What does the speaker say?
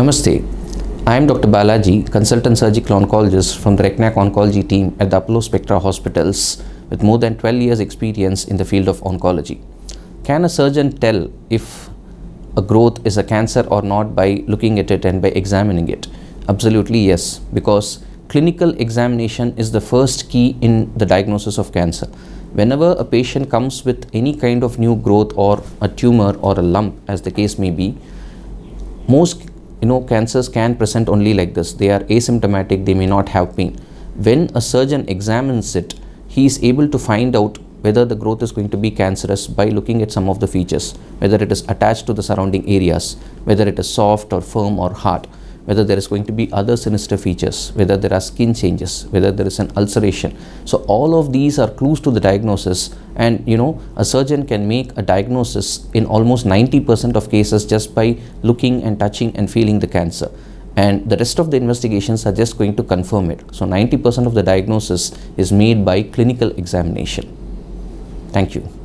Namaste. I am Dr. Balaji, consultant surgical oncologist from the RECNAC oncology team at the Apollo Spectra Hospitals with more than 12 years experience in the field of oncology. Can a surgeon tell if a growth is a cancer or not by looking at it and by examining it? Absolutely yes, because clinical examination is the first key in the diagnosis of cancer. Whenever a patient comes with any kind of new growth or a tumor or a lump as the case may be, most you know cancers can present only like this they are asymptomatic they may not have pain when a surgeon examines it he is able to find out whether the growth is going to be cancerous by looking at some of the features whether it is attached to the surrounding areas whether it is soft or firm or hard whether there is going to be other sinister features, whether there are skin changes, whether there is an ulceration. So all of these are clues to the diagnosis and you know a surgeon can make a diagnosis in almost 90% of cases just by looking and touching and feeling the cancer and the rest of the investigations are just going to confirm it. So 90% of the diagnosis is made by clinical examination. Thank you.